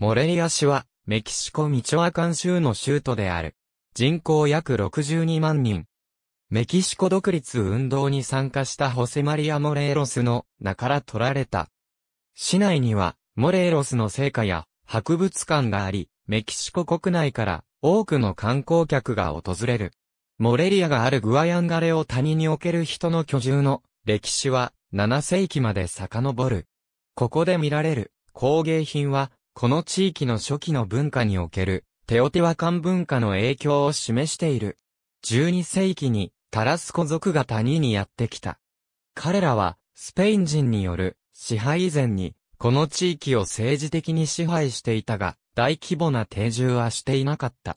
モレリア市は、メキシコミチョアカン州の州都である。人口約62万人。メキシコ独立運動に参加したホセマリア・モレーロスの名から取られた。市内には、モレーロスの聖火や博物館があり、メキシコ国内から多くの観光客が訪れる。モレリアがあるグアヤンガレを谷における人の居住の歴史は7世紀まで遡る。ここで見られる工芸品はこの地域の初期の文化における、テオテワカン文化の影響を示している。12世紀に、タラスコ族が谷にやってきた。彼らは、スペイン人による、支配以前に、この地域を政治的に支配していたが、大規模な定住はしていなかった。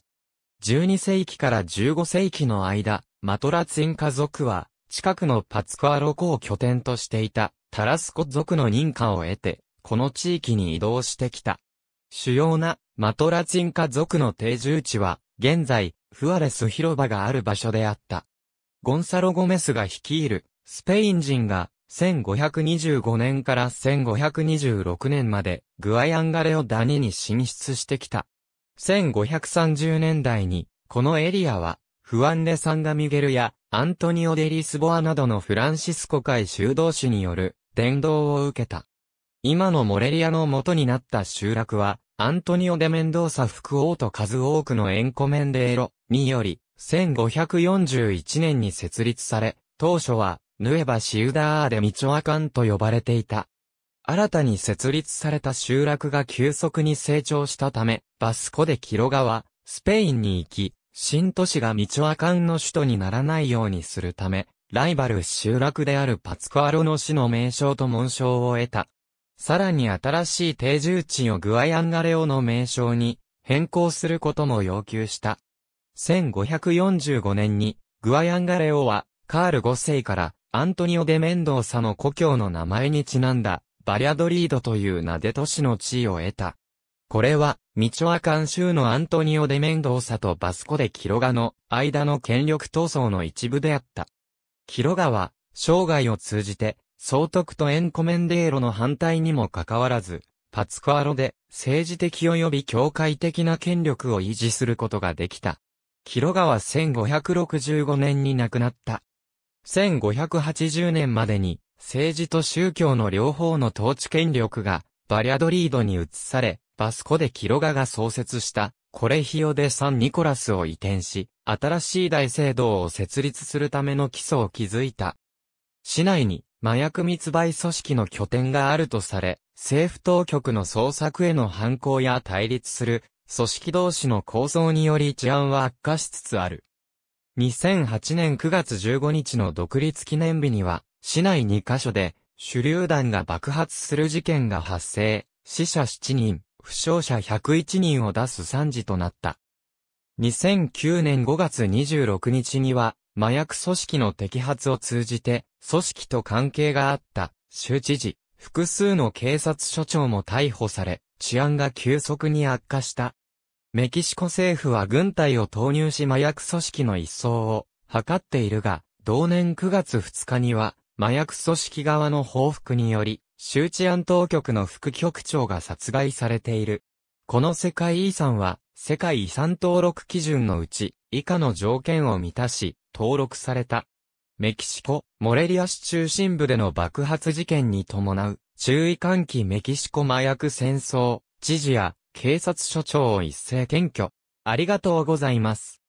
12世紀から15世紀の間、マトラツィン家族は、近くのパツクアロコを拠点としていた、タラスコ族の認可を得て、この地域に移動してきた。主要なマトラチン家族の定住地は、現在、フアレス広場がある場所であった。ゴンサロ・ゴメスが率いる、スペイン人が、1525年から1526年まで、グアヤンガレオダニに進出してきた。1530年代に、このエリアは、フアンレ・サンガミゲルや、アントニオ・デ・リスボアなどのフランシスコ会修道士による、伝道を受けた。今のモレリアの元になった集落は、アントニオ・デ・メンドーサ・副王と数多くのエンコメンデーロにより、1541年に設立され、当初は、ヌエバ・シウダーでミチョアカンと呼ばれていた。新たに設立された集落が急速に成長したため、バスコでキロ川、スペインに行き、新都市がミチョアカンの首都にならないようにするため、ライバル集落であるパツコアロの市の名称と紋章を得た。さらに新しい定住地をグアヤンガレオの名称に変更することも要求した。1545年にグアヤンガレオはカール5世からアントニオ・デ・メンドーサの故郷の名前にちなんだバリャドリードという名で都市の地位を得た。これは、ミチョアカン州のアントニオ・デ・メンドーサとバスコ・デ・キロガの間の権力闘争の一部であった。キロガは、生涯を通じて、総督とエンコメンデーロの反対にもかかわらず、パツクアロで政治的及び教会的な権力を維持することができた。キロガは1565年に亡くなった。1580年までに政治と宗教の両方の統治権力がバリャドリードに移され、バスコでキロガが創設したコレヒオデ・サン・ニコラスを移転し、新しい大聖堂を設立するための基礎を築いた。市内に麻薬密売組織の拠点があるとされ、政府当局の捜索への反抗や対立する、組織同士の構造により治安は悪化しつつある。2008年9月15日の独立記念日には、市内2カ所で、手榴弾が爆発する事件が発生、死者7人、負傷者101人を出す惨事となった。2009年5月26日には、麻薬組織の摘発を通じて、組織と関係があった、州知事、複数の警察署長も逮捕され、治安が急速に悪化した。メキシコ政府は軍隊を投入し麻薬組織の一掃を図っているが、同年9月2日には、麻薬組織側の報復により、州治安当局の副局長が殺害されている。この世界遺産は、世界遺産登録基準のうち、以下の条件を満たし、登録された。メキシコ、モレリア市中心部での爆発事件に伴う、注意喚起メキシコ麻薬戦争、知事や警察署長を一斉検挙。ありがとうございます。